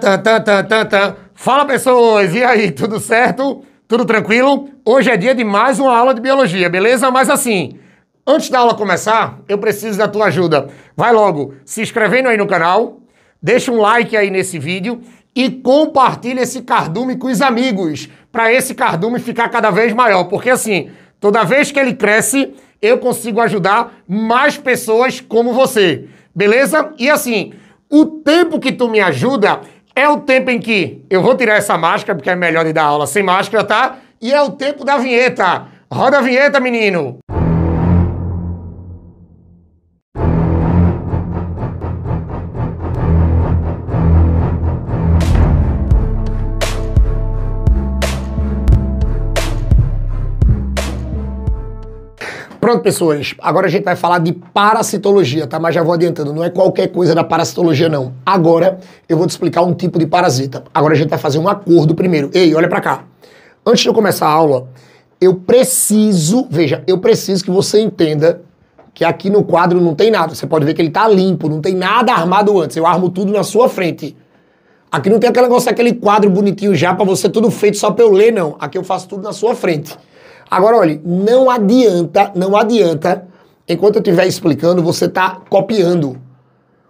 Tá, tá, tá, tá, tá, Fala pessoas, e aí, tudo certo? Tudo tranquilo? Hoje é dia de mais uma aula de biologia, beleza? Mas assim, antes da aula começar, eu preciso da tua ajuda. Vai logo se inscrevendo aí no canal, deixa um like aí nesse vídeo e compartilha esse cardume com os amigos, para esse cardume ficar cada vez maior, porque assim, toda vez que ele cresce, eu consigo ajudar mais pessoas como você, beleza? E assim, o tempo que tu me ajuda é o tempo em que eu vou tirar essa máscara, porque é melhor de dar aula sem máscara, tá? E é o tempo da vinheta. Roda a vinheta, menino! Pronto, pessoas, agora a gente vai falar de parasitologia, tá? Mas já vou adiantando, não é qualquer coisa da parasitologia, não. Agora eu vou te explicar um tipo de parasita. Agora a gente vai fazer um acordo primeiro. Ei, olha para cá. Antes de eu começar a aula, eu preciso, veja, eu preciso que você entenda que aqui no quadro não tem nada. Você pode ver que ele tá limpo, não tem nada armado antes. Eu armo tudo na sua frente. Aqui não tem aquele negócio, aquele quadro bonitinho já para você tudo feito só para eu ler, não. Aqui eu faço tudo na sua frente. Agora, olhe, não adianta, não adianta, enquanto eu estiver explicando, você tá copiando.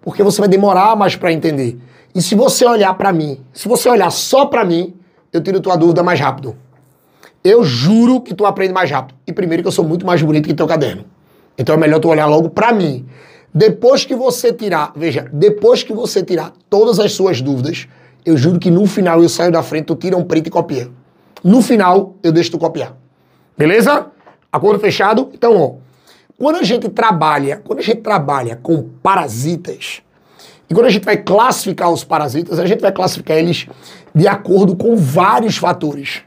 Porque você vai demorar mais para entender. E se você olhar para mim, se você olhar só para mim, eu tiro tua dúvida mais rápido. Eu juro que tu aprende mais rápido. E primeiro que eu sou muito mais bonito que teu caderno. Então é melhor tu olhar logo para mim. Depois que você tirar, veja, depois que você tirar todas as suas dúvidas, eu juro que no final eu saio da frente, tu tira um print e copia. No final, eu deixo tu copiar. Beleza? Acordo fechado? Então, ó, quando a gente trabalha, quando a gente trabalha com parasitas, e quando a gente vai classificar os parasitas, a gente vai classificar eles de acordo com vários fatores.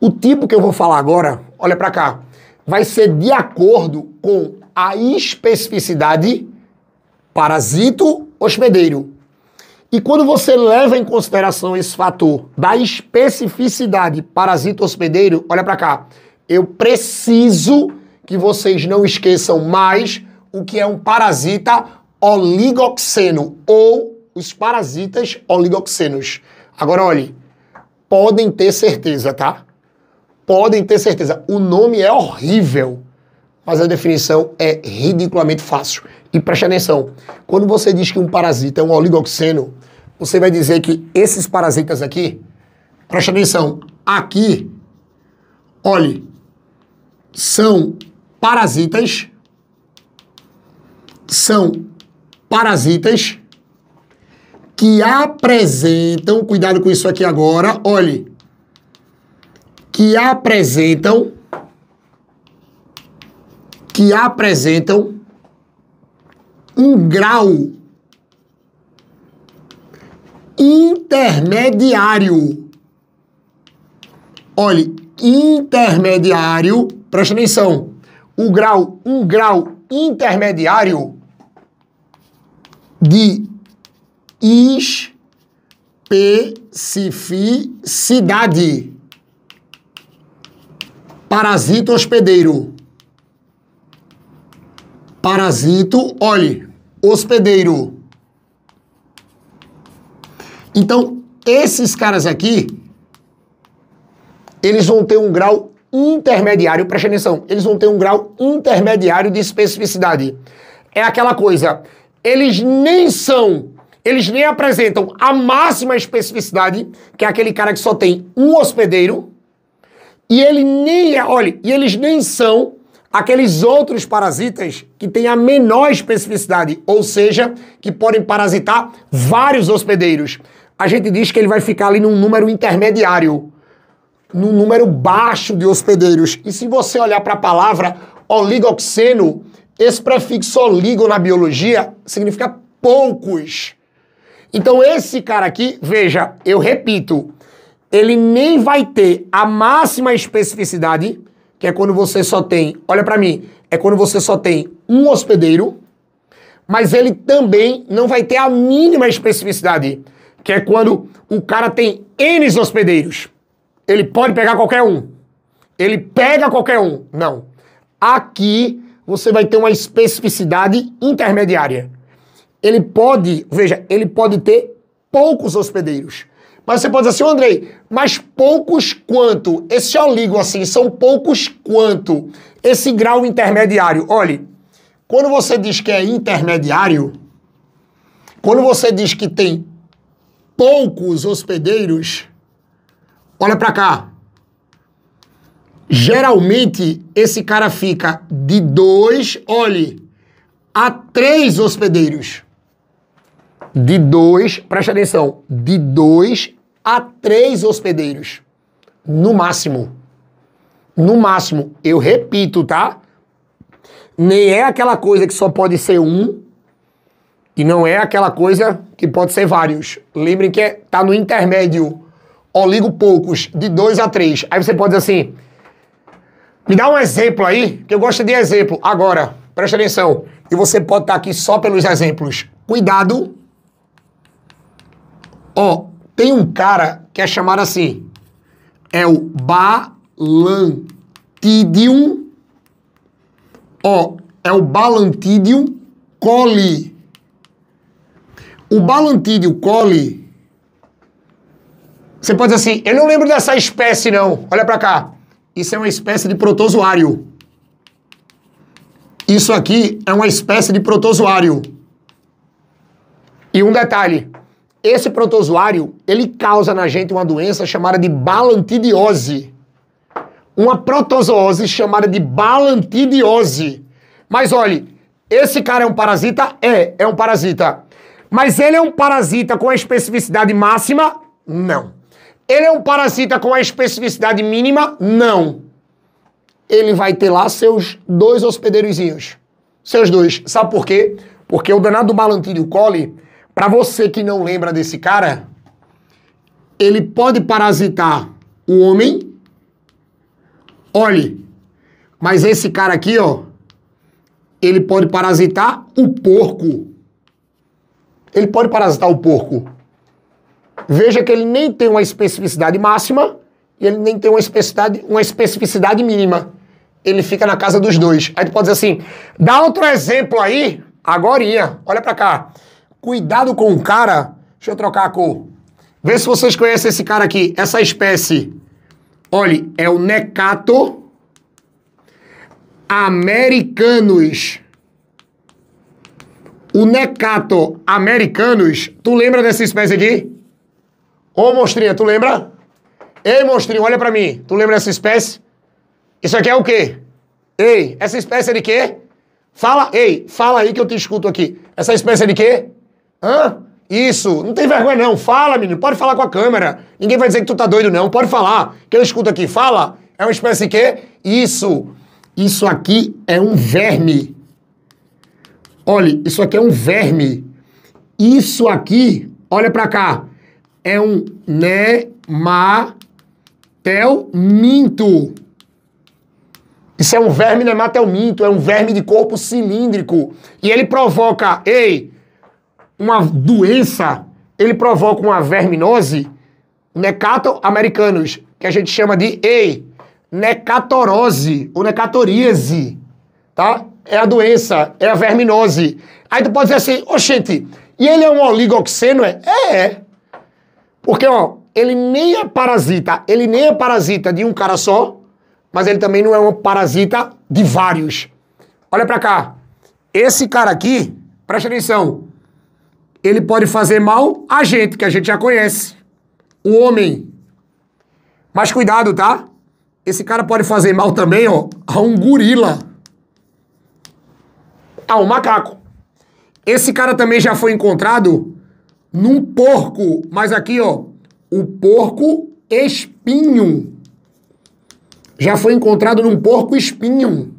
O tipo que eu vou falar agora, olha para cá, vai ser de acordo com a especificidade parasito hospedeiro. E quando você leva em consideração esse fator da especificidade parasito hospedeiro, olha para cá, eu preciso que vocês não esqueçam mais o que é um parasita oligoxeno ou os parasitas oligoxenos. Agora, olhe, podem ter certeza, tá? Podem ter certeza. O nome é horrível, mas a definição é ridiculamente fácil. E preste atenção: quando você diz que um parasita é um oligoxeno, você vai dizer que esses parasitas aqui, preste atenção, aqui, olhe, são parasitas, são parasitas que apresentam, cuidado com isso aqui agora, olhe, que apresentam, que apresentam um grau intermediário. Olhe, intermediário Presta atenção. O grau, um grau intermediário de especificidade. Parasito hospedeiro. Parasito, olhe, hospedeiro. Então, esses caras aqui, eles vão ter um grau intermediário, preste atenção, eles vão ter um grau intermediário de especificidade. É aquela coisa, eles nem são, eles nem apresentam a máxima especificidade, que é aquele cara que só tem um hospedeiro, e ele nem é, olha, e eles nem são aqueles outros parasitas que têm a menor especificidade, ou seja, que podem parasitar vários hospedeiros. A gente diz que ele vai ficar ali num número intermediário num número baixo de hospedeiros. E se você olhar para a palavra oligoxeno, esse prefixo oligo na biologia significa poucos. Então esse cara aqui, veja, eu repito, ele nem vai ter a máxima especificidade, que é quando você só tem, olha para mim, é quando você só tem um hospedeiro, mas ele também não vai ter a mínima especificidade, que é quando o cara tem N hospedeiros. Ele pode pegar qualquer um. Ele pega qualquer um. Não. Aqui você vai ter uma especificidade intermediária. Ele pode, veja, ele pode ter poucos hospedeiros. Mas você pode dizer assim, Andrei, mas poucos quanto? Esse oligo assim, são poucos quanto? Esse grau intermediário. Olhe, quando você diz que é intermediário, quando você diz que tem poucos hospedeiros, Olha para cá. Geralmente, esse cara fica de dois, olhe, a três hospedeiros. De dois, preste atenção, de dois a três hospedeiros. No máximo. No máximo. Eu repito, tá? Nem é aquela coisa que só pode ser um, e não é aquela coisa que pode ser vários. Lembrem que é, tá no intermédio poucos de 2 a 3. Aí você pode dizer assim, me dá um exemplo aí, que eu gosto de exemplo. Agora, presta atenção, e você pode estar aqui só pelos exemplos. Cuidado. Ó, tem um cara que é chamado assim, é o Balantidium, ó, é o Balantidium coli. O Balantidium coli você pode dizer assim, eu não lembro dessa espécie não, olha para cá. Isso é uma espécie de protozoário. Isso aqui é uma espécie de protozoário. E um detalhe, esse protozoário, ele causa na gente uma doença chamada de balantidiose. Uma protozoose chamada de balantidiose. Mas olhe, esse cara é um parasita? É, é um parasita. Mas ele é um parasita com a especificidade máxima? Não. Ele é um parasita com a especificidade mínima? Não. Ele vai ter lá seus dois hospedeirozinhos. Seus dois. Sabe por quê? Porque o danado Balantídeo coli, para você que não lembra desse cara, ele pode parasitar o homem. Olhe, mas esse cara aqui, ó, ele pode parasitar o porco. Ele pode parasitar o porco. Veja que ele nem tem uma especificidade máxima e ele nem tem uma especificidade, uma especificidade mínima. Ele fica na casa dos dois. Aí tu pode dizer assim: dá outro exemplo aí, agora. olha para cá. Cuidado com o cara. Deixa eu trocar a cor. Vê se vocês conhecem esse cara aqui, essa espécie. Olhe, é o Necato americanus. O Necato americanus, tu lembra dessa espécie aqui? Ô monstrinha, tu lembra? Ei, monstrinho, olha pra mim. Tu lembra dessa espécie? Isso aqui é o quê? Ei, essa espécie é de quê? Fala, ei, fala aí que eu te escuto aqui. Essa espécie é de quê? Hã? Isso, não tem vergonha não. Fala, menino, pode falar com a câmera. Ninguém vai dizer que tu tá doido não, pode falar. Que eu escuto aqui, fala. É uma espécie de quê? Isso. Isso aqui é um verme. Olhe, isso aqui é um verme. Isso aqui, olha pra cá é um nematelminto. Né, Isso é um verme nematelminto, é, é um verme de corpo cilíndrico. E ele provoca, ei, uma doença, ele provoca uma verminose, necato americanos, que a gente chama de, ei, necatorose ou necatoríase, tá? É a doença, é a verminose. Aí tu pode dizer assim, oxente, e ele é um oligoxeno? É, é. Porque, ó, ele nem é parasita, ele nem é parasita de um cara só, mas ele também não é um parasita de vários. Olha para cá. Esse cara aqui, presta atenção, ele pode fazer mal a gente, que a gente já conhece. O homem. Mas cuidado, tá? Esse cara pode fazer mal também, ó, a um gorila. A ah, um macaco. Esse cara também já foi encontrado num porco, mas aqui, ó, o porco espinho. Já foi encontrado num porco espinho.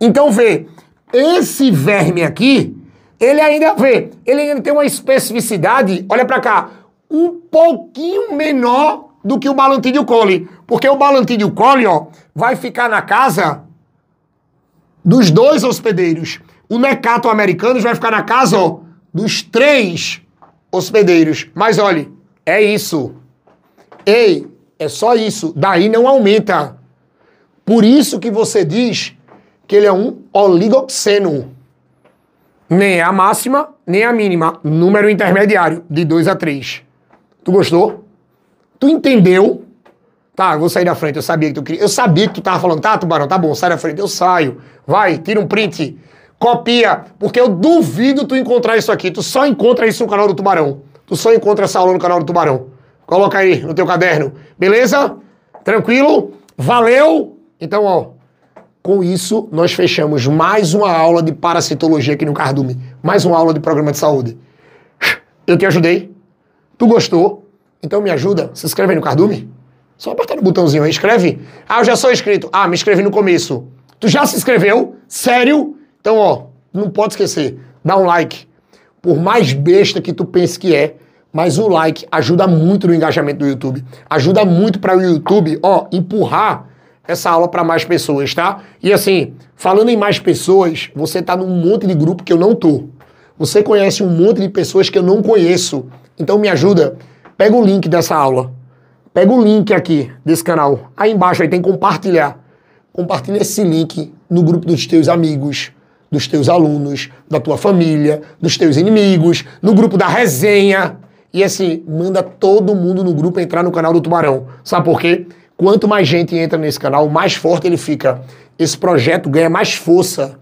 Então vê, esse verme aqui, ele ainda vê, ele ainda tem uma especificidade, olha para cá, um pouquinho menor do que o Balantídeo coli, porque o Balantídeo coli, ó, vai ficar na casa dos dois hospedeiros. O Necato americano vai ficar na casa, ó, dos três hospedeiros. Mas olhe, é isso. Ei, é só isso. Daí não aumenta. Por isso que você diz que ele é um oligoxeno. Nem a máxima, nem a mínima. Número intermediário, de 2 a 3. Tu gostou? Tu entendeu? Tá, vou sair da frente. Eu sabia que tu queria. Eu sabia que tu tava falando, tá, tubarão, tá bom, sai da frente. Eu saio. Vai, tira um print. Copia, porque eu duvido tu encontrar isso aqui. Tu só encontra isso no canal do Tubarão. Tu só encontra essa aula no canal do Tubarão. Coloca aí no teu caderno. Beleza? Tranquilo? Valeu? Então, ó, com isso nós fechamos mais uma aula de parasitologia aqui no Cardume. Mais uma aula de programa de saúde. Eu te ajudei? Tu gostou? Então me ajuda, se inscreve aí no Cardume. Só apertar no botãozinho aí, escreve. Ah, eu já sou inscrito. Ah, me inscrevi no começo. Tu já se inscreveu? Sério? Então, ó, não pode esquecer, dá um like. Por mais besta que tu pense que é, mas o like ajuda muito no engajamento do YouTube. Ajuda muito para o YouTube, ó, empurrar essa aula para mais pessoas, tá? E assim, falando em mais pessoas, você tá num monte de grupo que eu não tô. Você conhece um monte de pessoas que eu não conheço. Então me ajuda, pega o link dessa aula. Pega o link aqui desse canal. Aí embaixo aí tem compartilhar. Compartilha esse link no grupo dos teus amigos dos teus alunos, da tua família, dos teus inimigos, no grupo da resenha. E assim, manda todo mundo no grupo entrar no canal do Tubarão. Sabe por quê? Quanto mais gente entra nesse canal, mais forte ele fica. Esse projeto ganha mais força.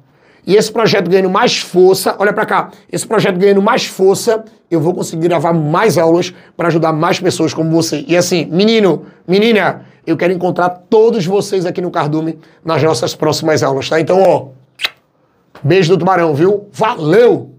E esse projeto ganhando mais força, olha para cá, esse projeto ganhando mais força, eu vou conseguir gravar mais aulas para ajudar mais pessoas como você. E assim, menino, menina, eu quero encontrar todos vocês aqui no Cardume nas nossas próximas aulas, tá? Então, ó, Beijo do Tubarão, viu? Valeu!